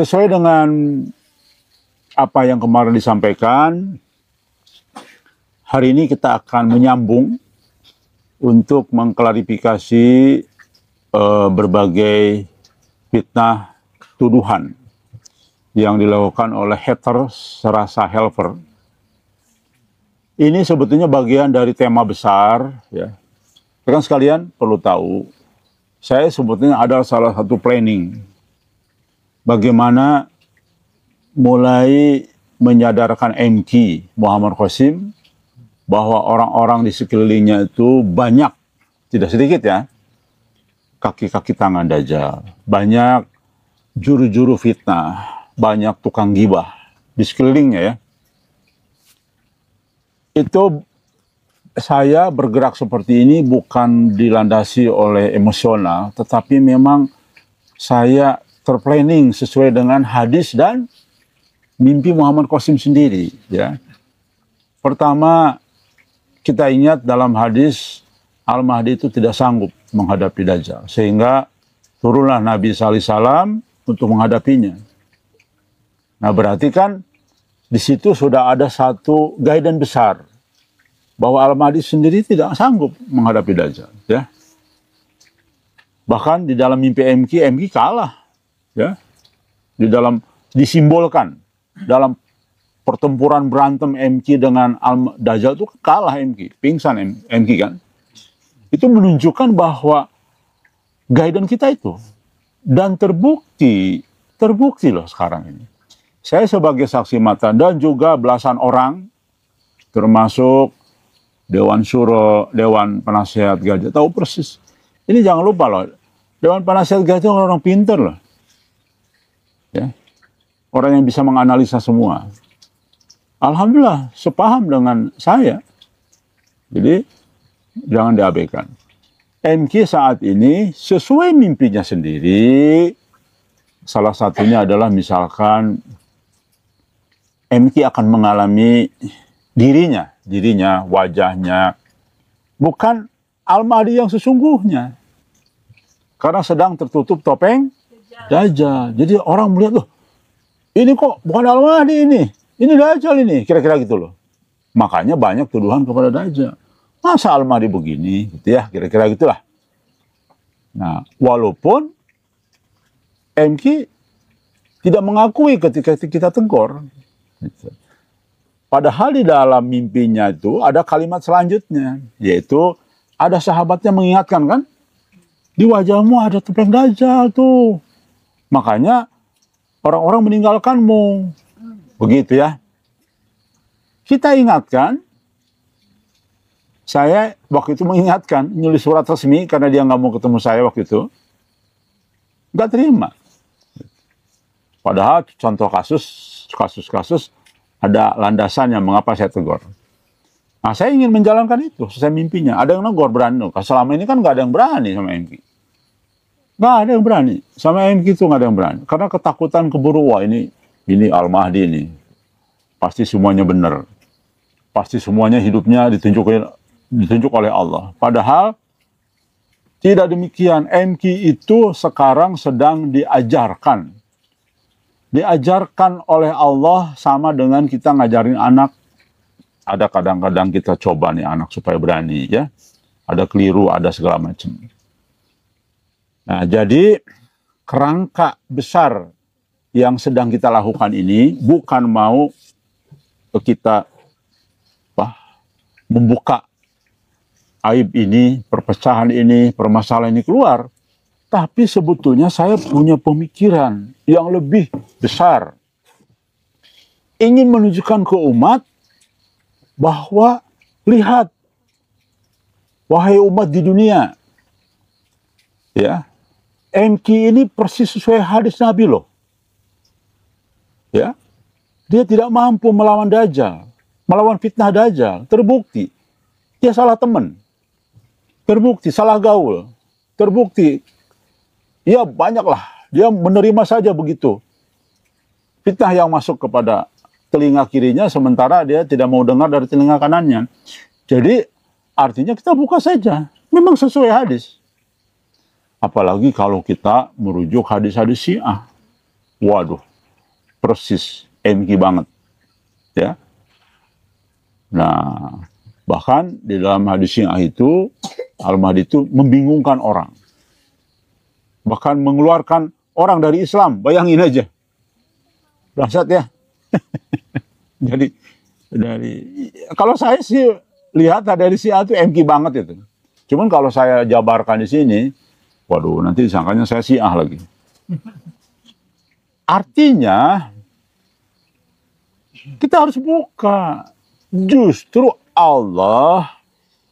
Sesuai dengan apa yang kemarin disampaikan, hari ini kita akan menyambung untuk mengklarifikasi uh, berbagai fitnah tuduhan yang dilakukan oleh hater serasa helper. Ini sebetulnya bagian dari tema besar, ya. Rekan sekalian perlu tahu, saya sebetulnya ada salah satu planning bagaimana mulai menyadarkan MK Muhammad Qasim bahwa orang-orang di sekelilingnya itu banyak, tidak sedikit ya, kaki-kaki tangan dajjal, banyak juru-juru fitnah, banyak tukang gibah di sekelilingnya ya. Itu saya bergerak seperti ini bukan dilandasi oleh emosional, tetapi memang saya terplanning sesuai dengan hadis dan mimpi Muhammad Qasim sendiri ya. Pertama kita ingat dalam hadis Al-Mahdi itu tidak sanggup menghadapi Dajjal sehingga turunlah Nabi sallallahu salam untuk menghadapinya. Nah, berarti kan di situ sudah ada satu guidance besar bahwa Al-Mahdi sendiri tidak sanggup menghadapi Dajjal ya. Bahkan di dalam mimpi MK, MK kalah ya di dalam disimbolkan dalam pertempuran berantem MQ dengan Al Dajjal itu kalah MQ, pingsan MQ kan. Itu menunjukkan bahwa guidance kita itu dan terbukti, terbukti loh sekarang ini. Saya sebagai saksi mata dan juga belasan orang termasuk Dewan Suro, Dewan Penasehat Gajah tahu persis. Ini jangan lupa loh, Dewan Penasehat Gajah orang, -orang pinter loh ya. Orang yang bisa menganalisa semua. Alhamdulillah sepaham dengan saya. Jadi jangan diabaikan. MK saat ini sesuai mimpinya sendiri. Salah satunya adalah misalkan MK akan mengalami dirinya, dirinya, wajahnya, bukan almari yang sesungguhnya. Karena sedang tertutup topeng Dajjal. Jadi orang melihat loh, ini kok bukan Al-Mahdi ini, ini Dajjal ini, kira-kira gitu loh. Makanya banyak tuduhan kepada Dajjal. Masa Al-Mahdi begini, gitu ya, kira-kira gitulah. Nah, walaupun MK tidak mengakui ketika kita tengkor, gitu. Padahal di dalam mimpinya itu ada kalimat selanjutnya, yaitu ada sahabatnya mengingatkan kan, di wajahmu ada topeng dajjal tuh. Makanya orang-orang meninggalkanmu. Begitu ya. Kita ingatkan, saya waktu itu mengingatkan, Nyulis surat resmi karena dia nggak mau ketemu saya waktu itu. Nggak terima. Padahal contoh kasus, kasus-kasus ada landasannya mengapa saya tegur. Nah, saya ingin menjalankan itu, saya mimpinya. Ada yang negor berani. Selama ini kan nggak ada yang berani sama mimpinya. Nah ada yang berani. Sama yang gitu nggak ada yang berani. Karena ketakutan keburu, wah ini, ini Al-Mahdi ini. Pasti semuanya benar. Pasti semuanya hidupnya ditunjuk, ditunjuk oleh Allah. Padahal tidak demikian. MQ itu sekarang sedang diajarkan. Diajarkan oleh Allah sama dengan kita ngajarin anak. Ada kadang-kadang kita coba nih anak supaya berani ya. Ada keliru, ada segala macam. Nah, jadi kerangka besar yang sedang kita lakukan ini bukan mau kita apa, membuka aib ini, perpecahan ini, permasalahan ini keluar, tapi sebetulnya saya punya pemikiran yang lebih besar. Ingin menunjukkan ke umat bahwa lihat wahai umat di dunia. Ya. Enki ini persis sesuai hadis Nabi loh. Ya. Dia tidak mampu melawan Dajjal, melawan fitnah Dajjal, terbukti. Dia salah teman. Terbukti salah gaul. Terbukti ya banyaklah dia menerima saja begitu. Fitnah yang masuk kepada telinga kirinya sementara dia tidak mau dengar dari telinga kanannya. Jadi artinya kita buka saja. Memang sesuai hadis. Apalagi kalau kita merujuk hadis-hadis Syiah. Waduh, persis enki banget. Ya. Nah, bahkan di dalam hadis Syiah itu Al-Mahdi itu membingungkan orang. Bahkan mengeluarkan orang dari Islam, bayangin aja. rasat ya. Jadi dari kalau saya sih lihat dari Syiah itu enki banget itu. Cuman kalau saya jabarkan di sini, Waduh, nanti disangkanya saya siah lagi. Artinya, kita harus buka. Justru Allah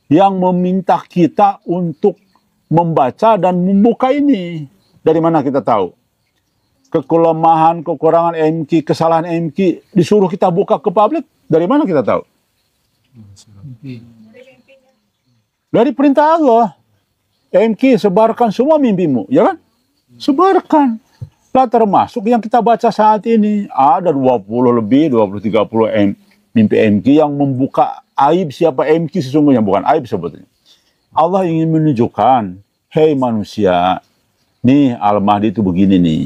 yang meminta kita untuk membaca dan membuka ini. Dari mana kita tahu? Kekelemahan, kekurangan MQ, kesalahan MQ, disuruh kita buka ke publik, dari mana kita tahu? Dari perintah Allah. MK sebarkan semua mimpimu, ya kan? Sebarkan. Lah termasuk yang kita baca saat ini. Ada 20 lebih, 20-30 M, mimpi MK yang membuka aib siapa MK sesungguhnya. Bukan aib sebetulnya. Allah ingin menunjukkan, hei manusia, nih Al-Mahdi itu begini nih.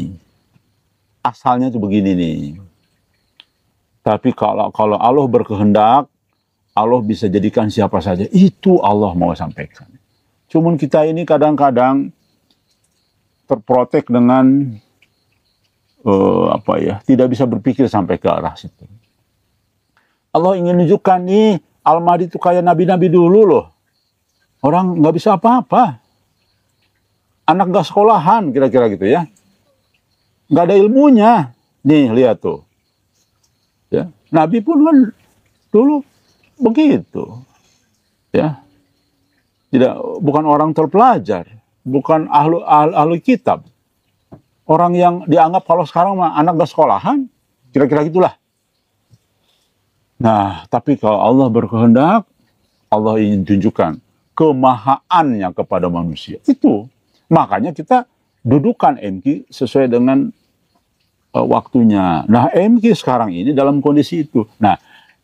Asalnya itu begini nih. Tapi kalau kalau Allah berkehendak, Allah bisa jadikan siapa saja. Itu Allah mau sampaikan. Cuman kita ini kadang-kadang terprotek dengan uh, apa ya, tidak bisa berpikir sampai ke arah situ. Allah ingin menunjukkan nih Al-Mahdi itu kayak nabi-nabi dulu loh. Orang nggak bisa apa-apa. Anak nggak sekolahan kira-kira gitu ya. Nggak ada ilmunya. Nih lihat tuh. Ya. Nabi pun kan dulu begitu. Ya tidak bukan orang terpelajar, bukan ahlu, ahlu, ahlu kitab. Orang yang dianggap kalau sekarang mah anak gak sekolahan, kira-kira gitulah. Nah, tapi kalau Allah berkehendak, Allah ingin tunjukkan kemahaannya kepada manusia. Itu. Makanya kita dudukan MQ sesuai dengan uh, waktunya. Nah, MQ sekarang ini dalam kondisi itu. Nah,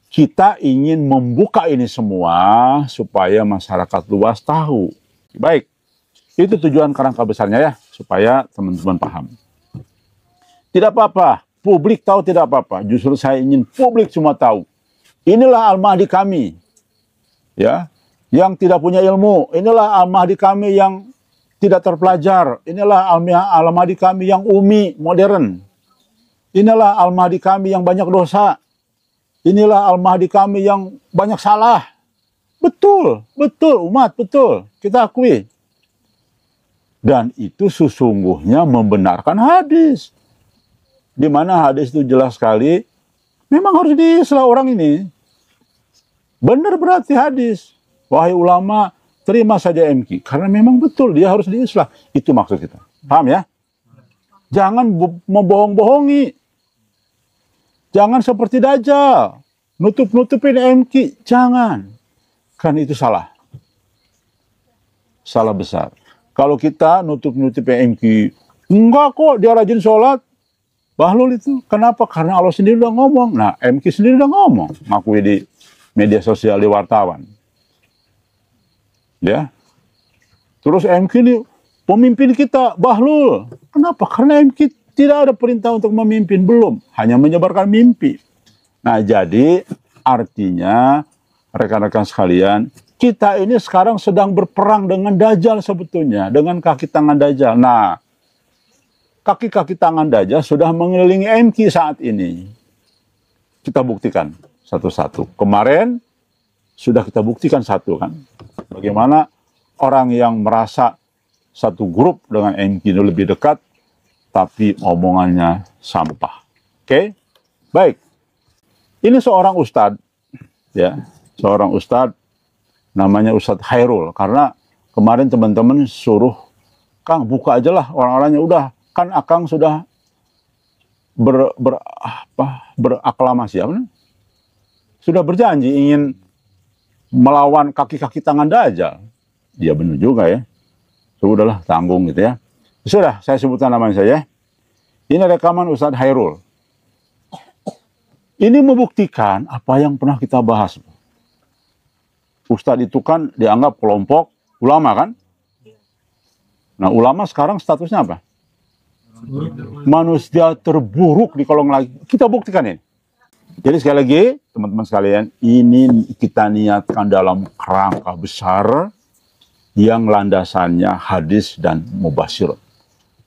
kita ingin membuka ini semua supaya masyarakat luas tahu. Baik, itu tujuan kerangka besarnya ya, supaya teman-teman paham. Tidak apa-apa, publik tahu tidak apa-apa. Justru saya ingin publik semua tahu. Inilah Al-Mahdi kami. Ya, yang tidak punya ilmu. Inilah Al-Mahdi kami yang tidak terpelajar. Inilah Al-Mahdi kami yang umi, modern. Inilah Al-Mahdi kami yang banyak dosa inilah Al-Mahdi kami yang banyak salah. Betul, betul umat, betul. Kita akui. Dan itu sesungguhnya membenarkan hadis. Di mana hadis itu jelas sekali, memang harus diislah orang ini. Benar berarti hadis. Wahai ulama, terima saja MQ. Karena memang betul, dia harus diislah. Itu maksud kita. Paham ya? Jangan membohong-bohongi. Jangan seperti Dajjal. Nutup-nutupin MK. Jangan. Kan itu salah. Salah besar. Kalau kita nutup-nutupin MK. Enggak kok dia rajin sholat. Bahlul itu. Kenapa? Karena Allah sendiri udah ngomong. Nah MK sendiri udah ngomong. Ngakui di media sosial di wartawan. Ya. Terus MK ini pemimpin kita Bahlul. Kenapa? Karena MK tidak ada perintah untuk memimpin, belum. Hanya menyebarkan mimpi. Nah, jadi artinya rekan-rekan sekalian, kita ini sekarang sedang berperang dengan Dajjal sebetulnya, dengan kaki tangan Dajjal. Nah, kaki-kaki tangan Dajjal sudah mengelilingi MK saat ini. Kita buktikan satu-satu. Kemarin sudah kita buktikan satu kan. Bagaimana orang yang merasa satu grup dengan MK lebih dekat, tapi omongannya sampah. Oke? Okay? Baik. Ini seorang ustadz, ya, seorang ustadz namanya Ustadz Hairul, karena kemarin teman-teman suruh Kang buka aja lah orang-orangnya udah kan Akang sudah ber, ber apa beraklamasi apa sudah berjanji ingin melawan kaki-kaki tangan Dajjal. Dia benar juga ya. Sudahlah tanggung gitu ya. Sudah, saya sebutkan namanya saja. Ya. Ini rekaman Ustadz Hairul. Ini membuktikan apa yang pernah kita bahas. Ustadz itu kan dianggap kelompok ulama kan? Nah ulama sekarang statusnya apa? Manusia terburuk di kolong lagi. Kita buktikan ini. Jadi sekali lagi, teman-teman sekalian, ini kita niatkan dalam kerangka besar yang landasannya hadis dan mubasir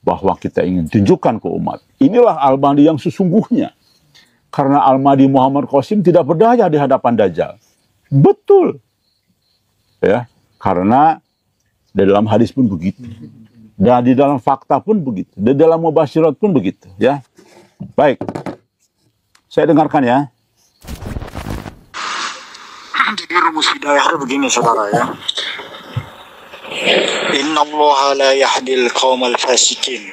bahwa kita ingin tunjukkan ke umat. Inilah Al-Mahdi yang sesungguhnya. Karena Al-Mahdi Muhammad Qasim tidak berdaya di hadapan Dajjal. Betul. Ya, karena di dalam hadis pun begitu. Dan di dalam fakta pun begitu. Di dalam mubasyirat pun begitu, ya. Baik. Saya dengarkan ya. Jadi rumus hidayah begini saudara ya. Innallaha la yahdil qaumal fasikin.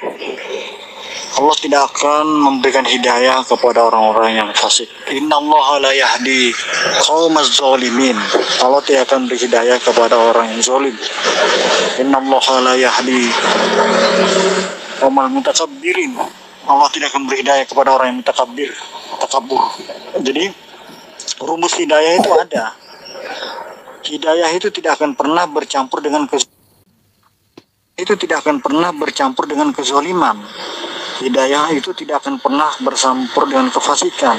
Allah tidak akan memberikan hidayah kepada orang-orang yang fasik. Innallaha la yahdi kaum zalimin. Allah tidak akan beri hidayah kepada orang yang zalim. Innallaha la yahdi qaumal mutakabbirin. Allah tidak akan beri hidayah kepada orang yang mutakabbir, takabur. Jadi rumus hidayah itu ada. Hidayah itu tidak akan pernah bercampur dengan kesulitan itu tidak akan pernah bercampur dengan kezoliman. Hidayah itu tidak akan pernah bersampur dengan kefasikan.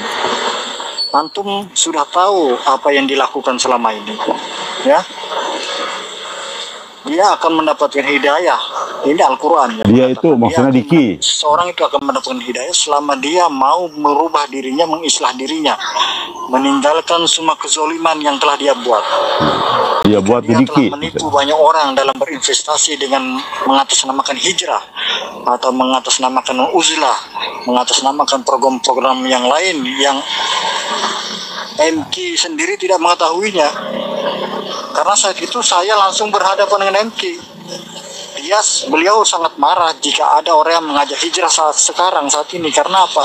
Antum sudah tahu apa yang dilakukan selama ini. Ya, dia akan mendapatkan hidayah. Ini Al-Quran. Dia itu maksudnya Diki. Seorang itu akan mendapatkan hidayah selama dia mau merubah dirinya, mengislah dirinya. Meninggalkan semua kezoliman yang telah dia buat. Dia Jika buat dia Diki. menipu banyak orang dalam berinvestasi dengan mengatasnamakan hijrah. Atau mengatasnamakan uzlah. Mengatasnamakan program-program yang lain yang MK sendiri tidak mengetahuinya karena saat itu saya langsung berhadapan dengan MK dia beliau sangat marah jika ada orang yang mengajak hijrah saat sekarang saat ini karena apa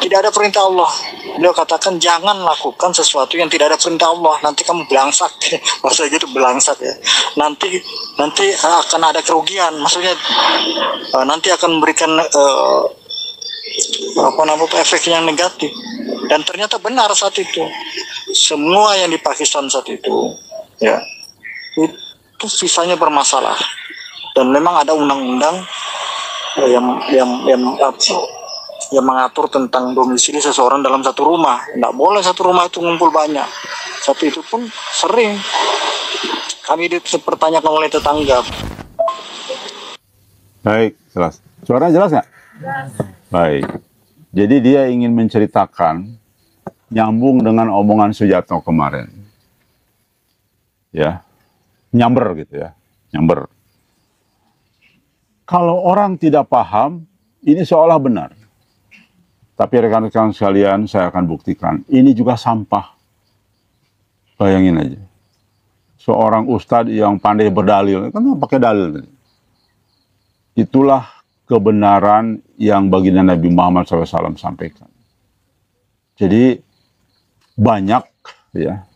tidak ada perintah Allah beliau katakan jangan lakukan sesuatu yang tidak ada perintah Allah nanti kamu belangsak maksudnya gitu belangsak ya nanti nanti eh, akan ada kerugian maksudnya eh, nanti akan memberikan uh, apa namanya efek yang negatif dan ternyata benar saat itu semua yang di Pakistan saat itu ya itu sisanya bermasalah dan memang ada undang-undang eh, yang yang yang yang mengatur tentang domisili seseorang dalam satu rumah tidak boleh satu rumah itu ngumpul banyak Satu itu pun sering kami dipertanyakan oleh tetangga baik jelas suara jelas nggak baik jadi dia ingin menceritakan nyambung dengan omongan Sujatno kemarin ya nyamber gitu ya nyamber kalau orang tidak paham ini seolah benar tapi rekan-rekan sekalian saya akan buktikan ini juga sampah bayangin aja seorang ustadz yang pandai berdalil kan pakai dalil itulah kebenaran yang baginda Nabi Muhammad SAW sampaikan jadi banyak ya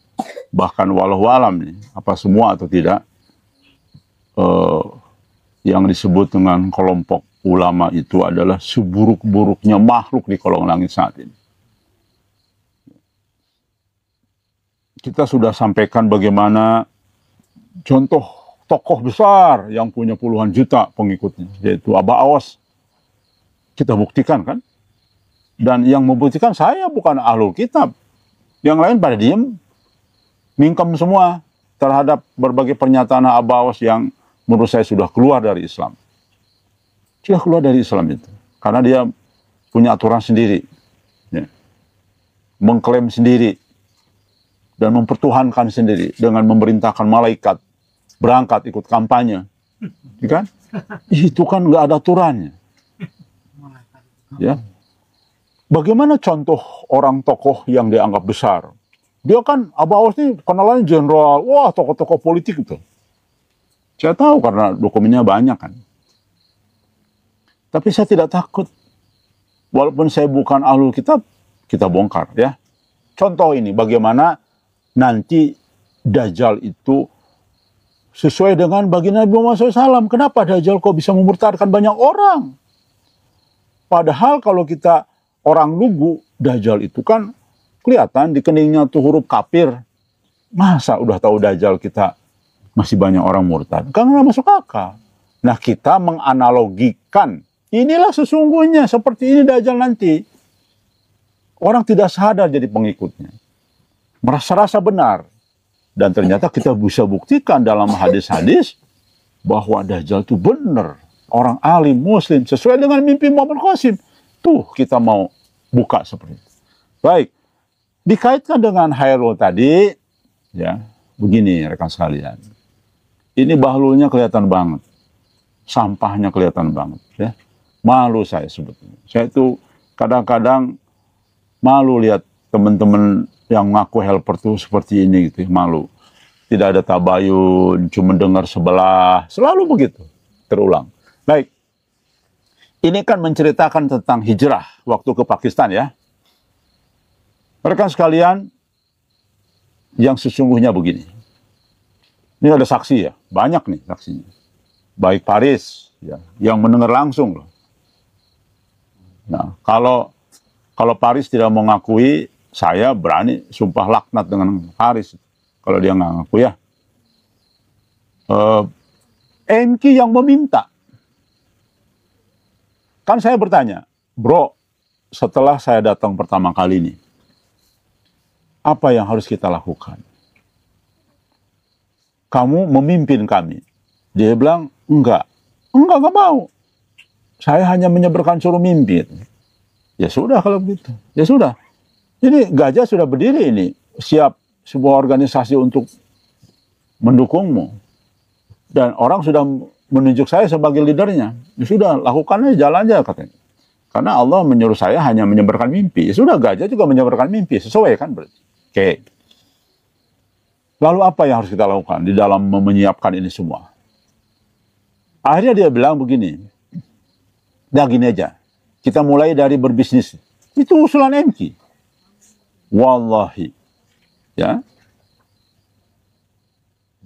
bahkan walau alam nih apa semua atau tidak eh, yang disebut dengan kelompok ulama itu adalah seburuk-buruknya makhluk di kolong langit saat ini. Kita sudah sampaikan bagaimana contoh tokoh besar yang punya puluhan juta pengikutnya, yaitu Aba Awas. Kita buktikan kan? Dan yang membuktikan saya bukan ahlul kitab. Yang lain pada diem, mingkem semua terhadap berbagai pernyataan Abawas yang menurut saya sudah keluar dari Islam. Sudah keluar dari Islam itu. Karena dia punya aturan sendiri. Ya. Mengklaim sendiri. Dan mempertuhankan sendiri. Dengan memerintahkan malaikat. Berangkat ikut kampanye. Ya kan? Itu kan nggak ada aturannya. Ya. Bagaimana contoh orang tokoh yang dianggap besar? Dia kan Abah Awas ini kenalannya jenderal, wah tokoh-tokoh politik itu. Saya tahu karena dokumennya banyak kan. Tapi saya tidak takut. Walaupun saya bukan ahlul kitab, kita bongkar ya. Contoh ini bagaimana nanti Dajjal itu sesuai dengan bagi Nabi Muhammad SAW. Kenapa Dajjal kok bisa memurtadkan banyak orang? Padahal kalau kita orang lugu, Dajjal itu kan kelihatan di keningnya tuh huruf kapir Masa udah tahu dajjal kita masih banyak orang murtad? Karena masuk akal. Nah kita menganalogikan inilah sesungguhnya seperti ini dajjal nanti. Orang tidak sadar jadi pengikutnya. Merasa-rasa benar. Dan ternyata kita bisa buktikan dalam hadis-hadis bahwa Dajjal itu benar. Orang alim, muslim, sesuai dengan mimpi Muhammad Qasim. Tuh kita mau buka seperti itu. Baik, Dikaitkan dengan Hairul tadi, ya begini rekan sekalian. Ini bahlulnya kelihatan banget. Sampahnya kelihatan banget. Ya. Malu saya sebetulnya. Saya itu kadang-kadang malu lihat teman-teman yang ngaku helper tuh seperti ini gitu, ya, malu. Tidak ada tabayun, cuma dengar sebelah, selalu begitu, terulang. Baik, ini kan menceritakan tentang hijrah waktu ke Pakistan ya. Rekan sekalian, yang sesungguhnya begini. Ini ada saksi ya, banyak nih saksinya. Baik Paris, ya, yang mendengar langsung loh. Nah, kalau kalau Paris tidak mau ngakui, saya berani sumpah laknat dengan Paris kalau dia nggak ngaku ya. Uh, eh, MK yang meminta. Kan saya bertanya, bro, setelah saya datang pertama kali ini, apa yang harus kita lakukan? Kamu memimpin kami. Dia bilang, enggak. Enggak, enggak mau. Saya hanya menyeberkan suruh mimpin. Ya sudah kalau begitu. Ya sudah. jadi gajah sudah berdiri ini. Siap sebuah organisasi untuk mendukungmu. Dan orang sudah menunjuk saya sebagai leadernya. Ya sudah, lakukan aja, jalan aja katanya. Karena Allah menyuruh saya hanya menyebarkan mimpi. Ya sudah gajah juga menyebarkan mimpi, sesuai kan berarti. Oke. Lalu apa yang harus kita lakukan di dalam menyiapkan ini semua? Akhirnya dia bilang begini, Nah gini aja, kita mulai dari berbisnis. Itu usulan MK. Wallahi. Ya.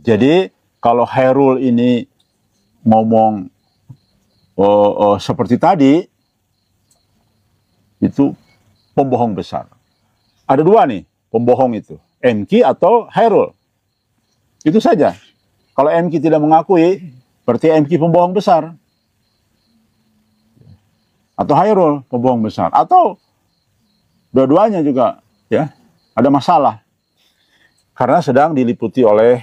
Jadi kalau Herul ini ngomong oh, oh, seperti tadi, itu pembohong besar. Ada dua nih pembohong itu, MK atau Hairul. Itu saja. Kalau MK tidak mengakui, berarti MK pembohong besar. Atau Hairul pembohong besar. Atau dua-duanya juga ya ada masalah. Karena sedang diliputi oleh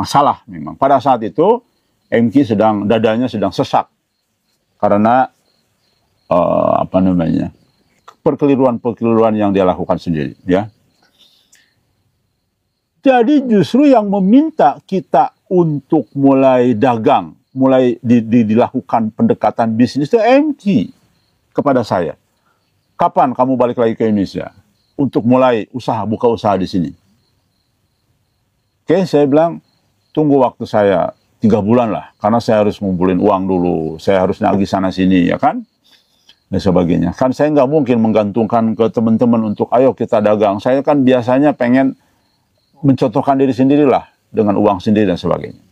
masalah memang. Pada saat itu MK sedang dadanya sedang sesak karena uh, apa namanya perkeliruan-perkeliruan yang dia lakukan sendiri ya. Jadi justru yang meminta kita untuk mulai dagang, mulai di, di, dilakukan pendekatan bisnis itu MT kepada saya. Kapan kamu balik lagi ke Indonesia untuk mulai usaha, buka usaha di sini? Oke, saya bilang tunggu waktu saya tiga bulan lah, karena saya harus ngumpulin uang dulu, saya harus nagih sana sini, ya kan? dan sebagainya. Kan saya nggak mungkin menggantungkan ke teman-teman untuk ayo kita dagang. Saya kan biasanya pengen mencontohkan diri sendirilah dengan uang sendiri dan sebagainya.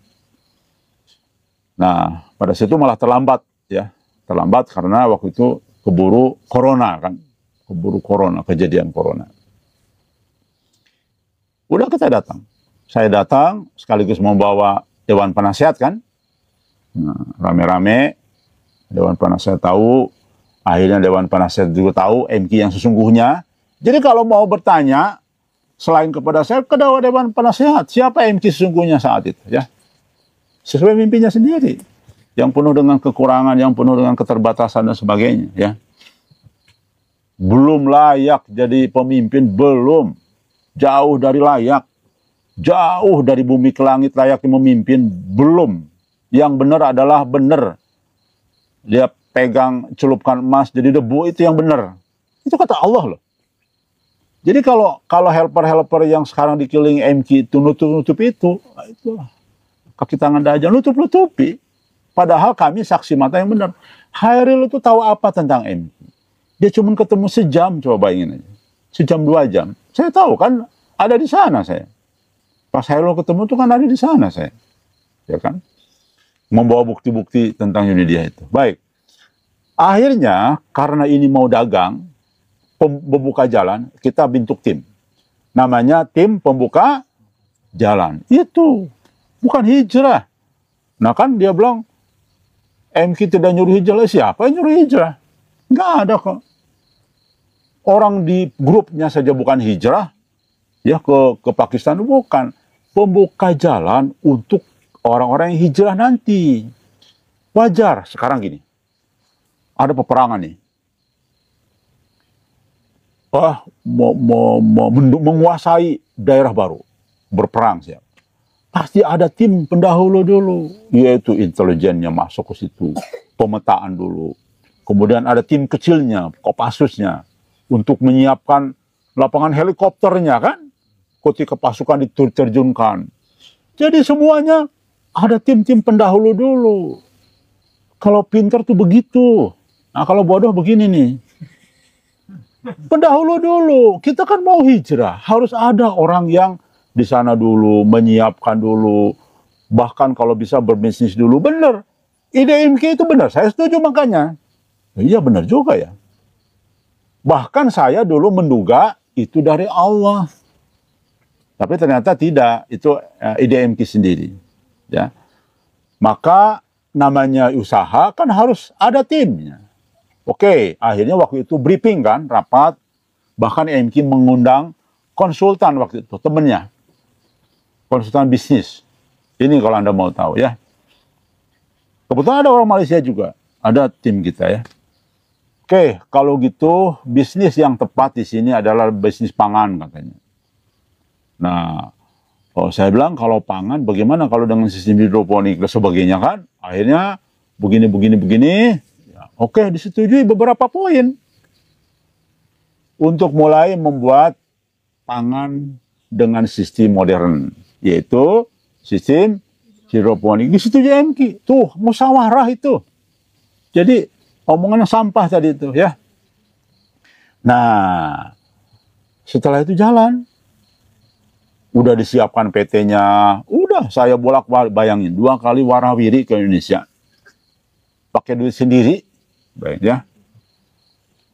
Nah, pada situ malah terlambat ya. Terlambat karena waktu itu keburu corona kan. Keburu corona, kejadian corona. Udah kita datang. Saya datang sekaligus membawa dewan penasihat kan. rame nah, rame-rame dewan penasihat tahu Akhirnya Dewan Penasihat juga tahu MK yang sesungguhnya. Jadi kalau mau bertanya, selain kepada saya, ke Dewan Penasihat, siapa MK sesungguhnya saat itu? ya Sesuai mimpinya sendiri. Yang penuh dengan kekurangan, yang penuh dengan keterbatasan dan sebagainya. ya Belum layak jadi pemimpin, belum. Jauh dari layak. Jauh dari bumi ke langit layak memimpin, belum. Yang benar adalah benar. Lihat pegang celupkan emas jadi debu itu yang benar. Itu kata Allah loh. Jadi kalau kalau helper-helper yang sekarang dikeliling MQ itu nutup-nutup itu, ah, itulah kaki tangan aja nutup-nutupi. Padahal kami saksi mata yang benar. Hairil itu tahu apa tentang MQ? Dia cuma ketemu sejam, coba bayangin aja. Sejam dua jam. Saya tahu kan ada di sana saya. Pas Hairil ketemu tuh kan ada di sana saya. Ya kan? Membawa bukti-bukti tentang Yunidia itu. Baik. Akhirnya karena ini mau dagang, pembuka jalan, kita bentuk tim. Namanya tim pembuka jalan. Itu bukan hijrah. Nah kan dia bilang, MK tidak nyuruh hijrah. Siapa yang nyuruh hijrah? Enggak ada kok. Orang di grupnya saja bukan hijrah, ya ke, ke Pakistan bukan. Pembuka jalan untuk orang-orang yang hijrah nanti. Wajar sekarang gini, ada peperangan nih. Ah, mau, mau, mau menguasai daerah baru, berperang siap. Pasti ada tim pendahulu dulu, yaitu intelijennya masuk ke situ, pemetaan dulu. Kemudian ada tim kecilnya, Kopassusnya, untuk menyiapkan lapangan helikopternya kan, ketika pasukan diterjunkan. Jadi semuanya ada tim-tim pendahulu dulu. Kalau pinter tuh begitu. Nah kalau bodoh begini nih. Pendahulu dulu, kita kan mau hijrah, harus ada orang yang di sana dulu, menyiapkan dulu, bahkan kalau bisa berbisnis dulu, benar. Ide IMK itu benar, saya setuju makanya. Nah, iya benar juga ya. Bahkan saya dulu menduga itu dari Allah. Tapi ternyata tidak, itu eh, ide IMK sendiri. Ya. Maka namanya usaha kan harus ada timnya. Oke, akhirnya waktu itu briefing kan, rapat. Bahkan MK mengundang konsultan waktu itu, temennya. Konsultan bisnis. Ini kalau Anda mau tahu ya. Kebetulan ada orang Malaysia juga. Ada tim kita ya. Oke, kalau gitu bisnis yang tepat di sini adalah bisnis pangan katanya. Nah, oh saya bilang kalau pangan bagaimana kalau dengan sistem hidroponik dan sebagainya kan? Akhirnya begini begini begini Oke, disetujui beberapa poin untuk mulai membuat pangan dengan sistem modern, yaitu sistem hidroponik. Disetujui MK. Tuh, musawarah itu. Jadi, omongannya sampah tadi itu ya. Nah, setelah itu jalan. Udah disiapkan PT-nya. Udah, saya bolak-balik bayangin. Dua kali warawiri ke Indonesia. Pakai duit sendiri, baik ya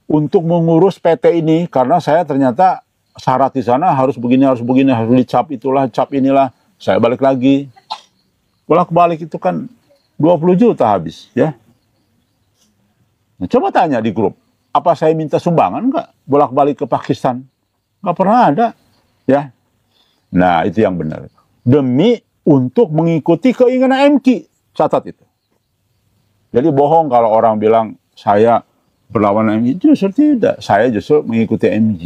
untuk mengurus PT ini karena saya ternyata syarat di sana harus begini harus begini harus dicap itulah cap inilah saya balik lagi bolak balik itu kan 20 juta habis ya nah, coba tanya di grup apa saya minta sumbangan enggak bolak balik ke Pakistan enggak pernah ada ya nah itu yang benar demi untuk mengikuti keinginan MK catat itu jadi bohong kalau orang bilang saya berlawanan MG justru tidak saya justru mengikuti MG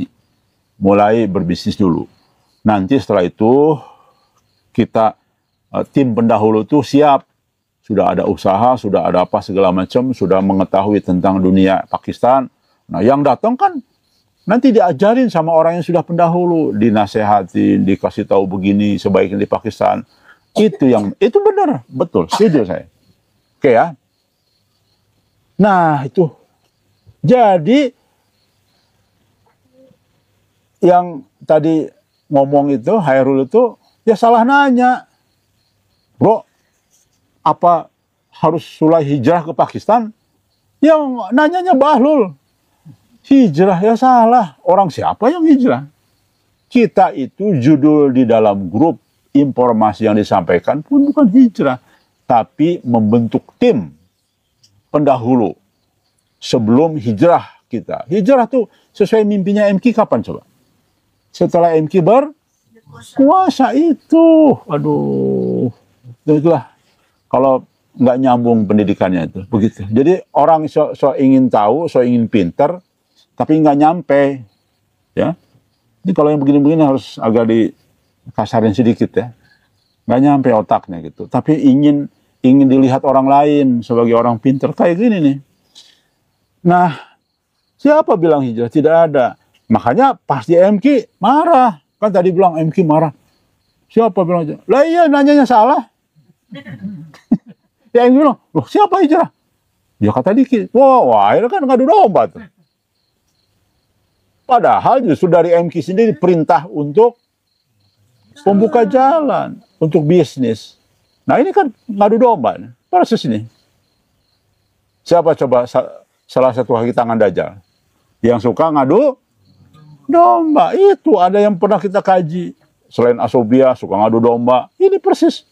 mulai berbisnis dulu nanti setelah itu kita eh, tim pendahulu itu siap sudah ada usaha sudah ada apa segala macam sudah mengetahui tentang dunia Pakistan nah yang datang kan nanti diajarin sama orang yang sudah pendahulu dinasehati dikasih tahu begini sebaiknya di Pakistan itu yang itu benar betul setuju saya oke ya Nah, itu. Jadi yang tadi ngomong itu Hairul itu ya salah nanya. Bro, apa harus Sulai hijrah ke Pakistan? Yang nanyanya Bahlul. Hijrah ya salah. Orang siapa yang hijrah? Kita itu judul di dalam grup informasi yang disampaikan pun bukan hijrah, tapi membentuk tim pendahulu sebelum hijrah kita. Hijrah tuh sesuai mimpinya MK kapan coba? Setelah MK kuasa itu. Aduh. Itulah kalau nggak nyambung pendidikannya itu begitu. Jadi orang so, so ingin tahu, so ingin pinter, tapi nggak nyampe, ya. Ini kalau yang begini-begini harus agak dikasarin sedikit ya. Nggak nyampe otaknya gitu, tapi ingin ingin dilihat orang lain sebagai orang pinter kayak gini nih. Nah, siapa bilang hijrah? Tidak ada. Makanya pasti MK marah. Kan tadi bilang MK marah. Siapa bilang hijrah? Lah iya nanyanya salah. ya MK bilang, loh siapa hijrah? Dia ya, kata dikit. Wah, wah akhirnya kan ngadu domba tuh. Padahal justru dari MK sendiri perintah untuk pembuka jalan untuk bisnis. Nah ini kan ngadu domba, persis ini. Siapa coba sa salah satu kaki tangan Dajjal? Yang suka ngadu domba, itu ada yang pernah kita kaji. Selain Asobia, suka ngadu domba, ini persis.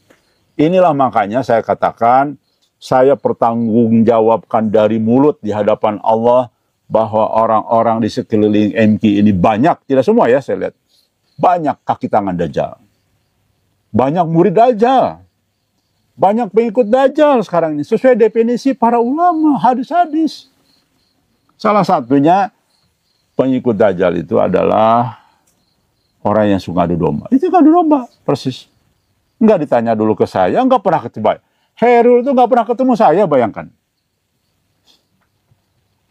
Inilah makanya saya katakan, saya pertanggungjawabkan dari mulut di hadapan Allah bahwa orang-orang di sekeliling MK ini banyak, tidak semua ya saya lihat, banyak kaki tangan Dajjal. Banyak murid Dajjal. Banyak pengikut Dajjal sekarang ini. Sesuai definisi para ulama, hadis-hadis. Salah satunya pengikut Dajjal itu adalah orang yang suka adu domba. Itu kan adu domba, persis. nggak ditanya dulu ke saya, nggak pernah ketemu. Herul itu nggak pernah ketemu saya, bayangkan.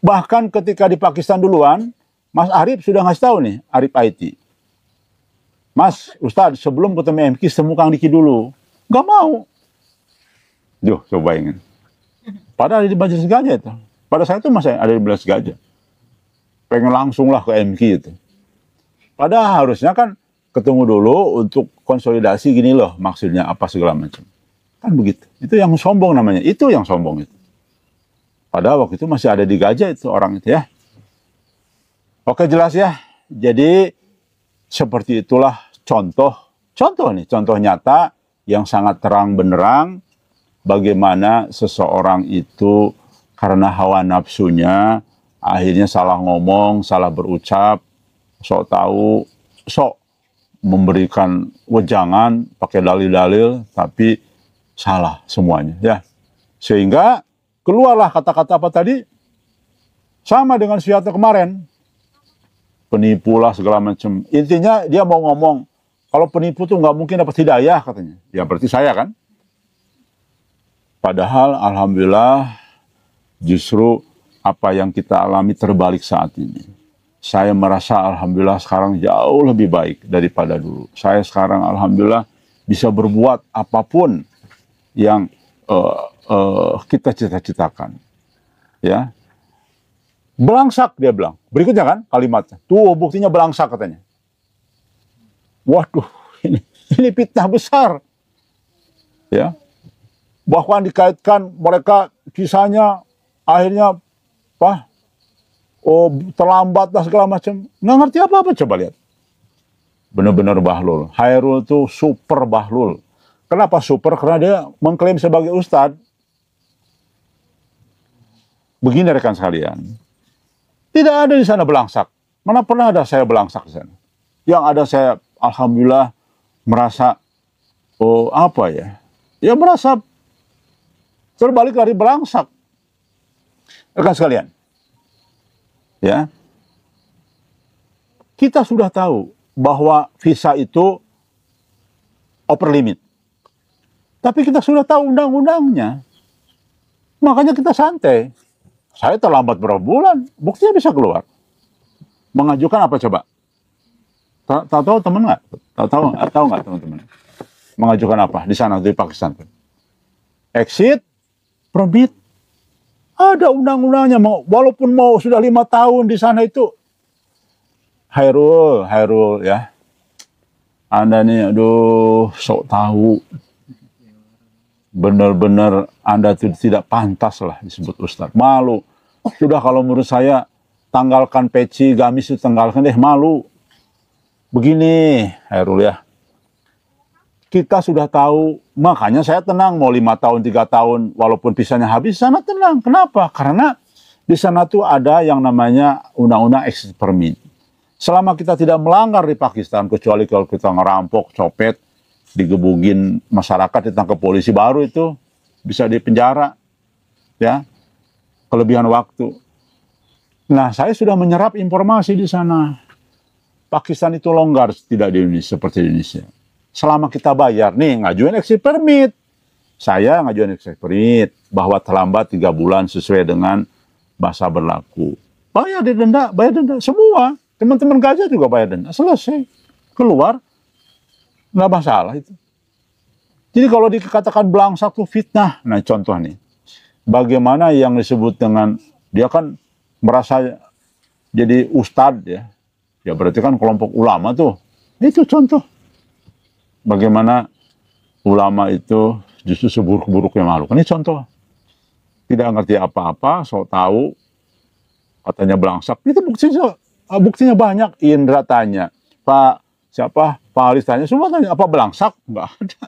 Bahkan ketika di Pakistan duluan, Mas Arif sudah ngasih tahu nih, Arif IT. Mas, Ustadz, sebelum ketemu MK, temu Kang Diki dulu. nggak mau. Duh, coba bayangin. Padahal ada di majelis gajah itu. Pada saya itu masih ada di majelis gajah. Pengen langsung lah ke MK itu. pada harusnya kan ketemu dulu untuk konsolidasi gini loh maksudnya apa segala macam. Kan begitu. Itu yang sombong namanya. Itu yang sombong itu. pada waktu itu masih ada di gajah itu orang itu ya. Oke jelas ya. Jadi seperti itulah contoh, contoh nih, contoh nyata yang sangat terang benerang bagaimana seseorang itu karena hawa nafsunya akhirnya salah ngomong, salah berucap, sok tahu, sok memberikan wejangan pakai dalil-dalil tapi salah semuanya ya. Sehingga keluarlah kata-kata apa tadi? Sama dengan Suyato kemarin. Penipu lah segala macam. Intinya dia mau ngomong, kalau penipu tuh nggak mungkin dapat hidayah katanya. Ya berarti saya kan. Padahal alhamdulillah justru apa yang kita alami terbalik saat ini. Saya merasa alhamdulillah sekarang jauh lebih baik daripada dulu. Saya sekarang alhamdulillah bisa berbuat apapun yang uh, uh, kita cita-citakan. Ya. Belangsak dia bilang. Berikutnya kan kalimatnya. Tuh buktinya belangsak katanya. Waduh, ini ini fitnah besar. Ya bahkan dikaitkan mereka kisahnya akhirnya apa oh terlambat dan segala macam nggak ngerti apa apa coba lihat benar-benar bahlul Hairul tuh super bahlul kenapa super karena dia mengklaim sebagai ustadz begini rekan sekalian tidak ada di sana belangsak mana pernah ada saya belangsak di sana yang ada saya alhamdulillah merasa oh apa ya ya merasa Terbalik dari lari Rekan sekalian. Ya. Kita sudah tahu bahwa visa itu over limit. Tapi kita sudah tahu undang-undangnya. Makanya kita santai. Saya terlambat berapa bulan, buktinya bisa keluar. Mengajukan apa coba? Tahu tahu teman nggak? Tahu tahu nggak? Tahu teman-teman? Mengajukan apa di sana di Pakistan? Exit Probit. Ada undang-undangnya, mau walaupun mau sudah lima tahun di sana itu. Hairul, Hairul ya. Anda nih, aduh, sok tahu. Benar-benar Anda tidak pantas lah disebut Ustadz. Malu. Sudah kalau menurut saya, tanggalkan peci, gamis itu tanggalkan deh, malu. Begini, Hairul ya kita sudah tahu, makanya saya tenang mau lima tahun, tiga tahun, walaupun pisahnya habis, sana tenang. Kenapa? Karena di sana tuh ada yang namanya undang-undang exit permit. Selama kita tidak melanggar di Pakistan, kecuali kalau kita ngerampok, copet, digebugin masyarakat, ditangkap polisi, baru itu bisa dipenjara. Ya, kelebihan waktu. Nah, saya sudah menyerap informasi di sana. Pakistan itu longgar, tidak di Indonesia, seperti di Indonesia selama kita bayar. Nih, ngajuin exit permit. Saya ngajuin exit permit bahwa terlambat tiga bulan sesuai dengan bahasa berlaku. Bayar di denda, bayar denda. Semua. Teman-teman gajah juga bayar denda. Selesai. Keluar. Nggak masalah itu. Jadi kalau dikatakan belang satu fitnah. Nah contoh nih. Bagaimana yang disebut dengan, dia kan merasa jadi ustad ya. Ya berarti kan kelompok ulama tuh. Itu contoh bagaimana ulama itu justru seburuk-buruknya malu? Ini contoh. Tidak ngerti apa-apa, sok tahu, katanya belangsak. Itu buktinya, buktinya banyak. Indra tanya, Pak siapa? Pak Haris tanya, semua tanya, apa belangsak? Enggak ada.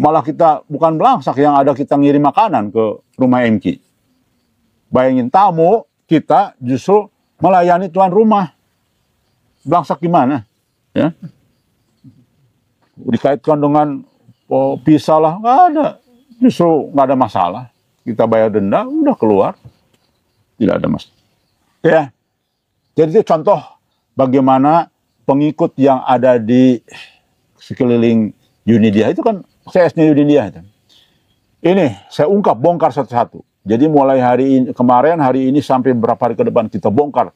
Malah kita bukan belangsak, yang ada kita ngirim makanan ke rumah MK. Bayangin tamu, kita justru melayani tuan rumah. Belangsak gimana? Ya dikaitkan dengan oh, pisah lah, nggak ada. Justru nggak ada masalah. Kita bayar denda, udah keluar. Tidak ada masalah. Ya, jadi itu contoh bagaimana pengikut yang ada di sekeliling Yunidia itu kan CS-nya Yunidia itu. Ini saya ungkap bongkar satu-satu. Jadi mulai hari ini, kemarin hari ini sampai berapa hari ke depan kita bongkar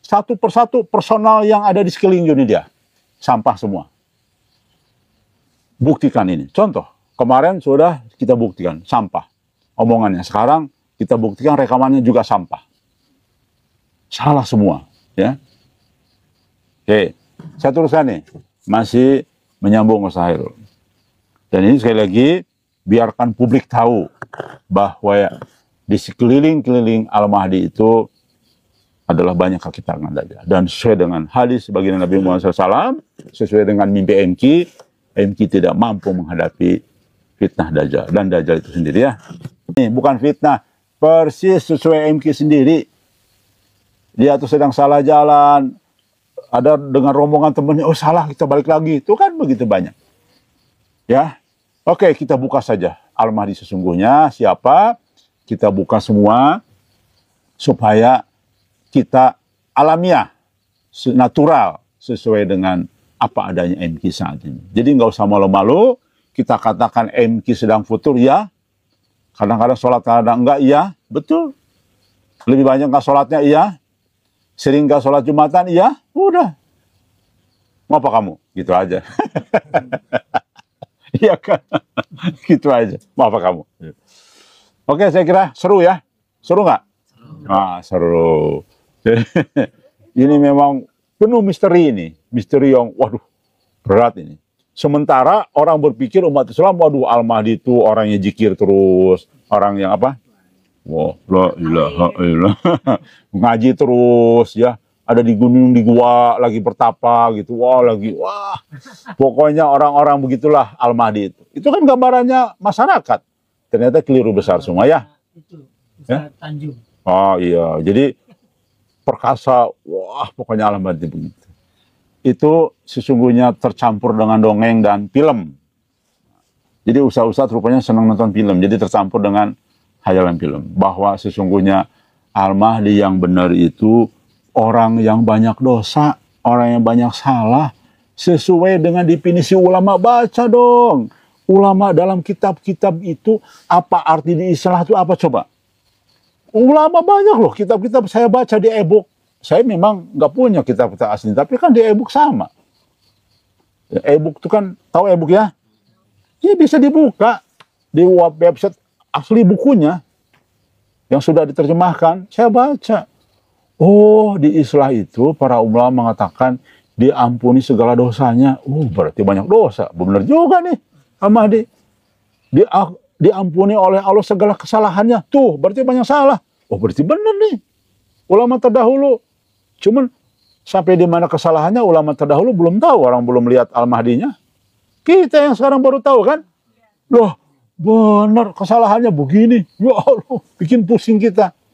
satu persatu personal yang ada di sekeliling Yunidia. Sampah semua buktikan ini. Contoh, kemarin sudah kita buktikan sampah omongannya. Sekarang kita buktikan rekamannya juga sampah. Salah semua, ya. Oke, saya teruskan nih. Masih menyambung ke Sahil. Dan ini sekali lagi, biarkan publik tahu bahwa di sekeliling-keliling Al-Mahdi itu adalah banyak kaki tangan saja. Dan sesuai dengan hadis bagi Nabi Muhammad SAW, sesuai dengan mimpi MK, MK tidak mampu menghadapi fitnah Dajjal dan Dajjal itu sendiri ya. Ini bukan fitnah, persis sesuai MK sendiri. Dia tuh sedang salah jalan, ada dengan rombongan temennya, oh salah kita balik lagi. Itu kan begitu banyak. Ya, oke kita buka saja Al-Mahdi sesungguhnya siapa, kita buka semua supaya kita alamiah, natural, sesuai dengan apa adanya MQ saat ini. Jadi nggak usah malu-malu, kita katakan MQ sedang futur, ya. Kadang-kadang sholat, kadang enggak, iya. Betul. Lebih banyak nggak sholatnya, iya. Sering nggak sholat Jumatan, iya. Udah. Mau apa kamu? Gitu aja. Iya kan? gitu aja. Mau apa kamu? Iya. Oke, saya kira seru ya. Seru nggak? Ah, seru. ini memang penuh misteri ini misteri yang waduh berat ini. Sementara orang berpikir umat Islam, waduh Al-Mahdi itu orang yang jikir terus, orang yang apa? Wah, la ilaha illallah. Ngaji terus ya, ada di gunung di gua lagi bertapa gitu. Wah, lagi wah. Pokoknya orang-orang begitulah Al-Mahdi itu. Itu kan gambarannya masyarakat. Ternyata keliru besar semua ya. Itu ya? Tanjung. Oh iya, jadi perkasa, wah pokoknya Al-Mahdi begitu itu sesungguhnya tercampur dengan dongeng dan film. Jadi usaha-usaha rupanya senang nonton film, jadi tercampur dengan hayalan film. Bahwa sesungguhnya Al-Mahdi yang benar itu orang yang banyak dosa, orang yang banyak salah, sesuai dengan definisi ulama baca dong. Ulama dalam kitab-kitab itu apa arti di istilah itu apa coba? Ulama banyak loh kitab-kitab saya baca di e-book saya memang nggak punya kitab-kitab asli, tapi kan di e-book sama. Ya, e-book itu kan, tahu e-book ya? Ya bisa dibuka di website asli bukunya yang sudah diterjemahkan. Saya baca. Oh, di islah itu para ulama mengatakan diampuni segala dosanya. Oh, berarti banyak dosa. Benar juga nih, Amadi. Di, diampuni oleh Allah segala kesalahannya. Tuh, berarti banyak salah. Oh, berarti benar nih. Ulama terdahulu Cuman sampai di mana kesalahannya ulama terdahulu belum tahu, orang belum lihat Al-Mahdinya. Kita yang sekarang baru tahu kan? Loh, benar kesalahannya begini. Ya Allah, bikin pusing kita.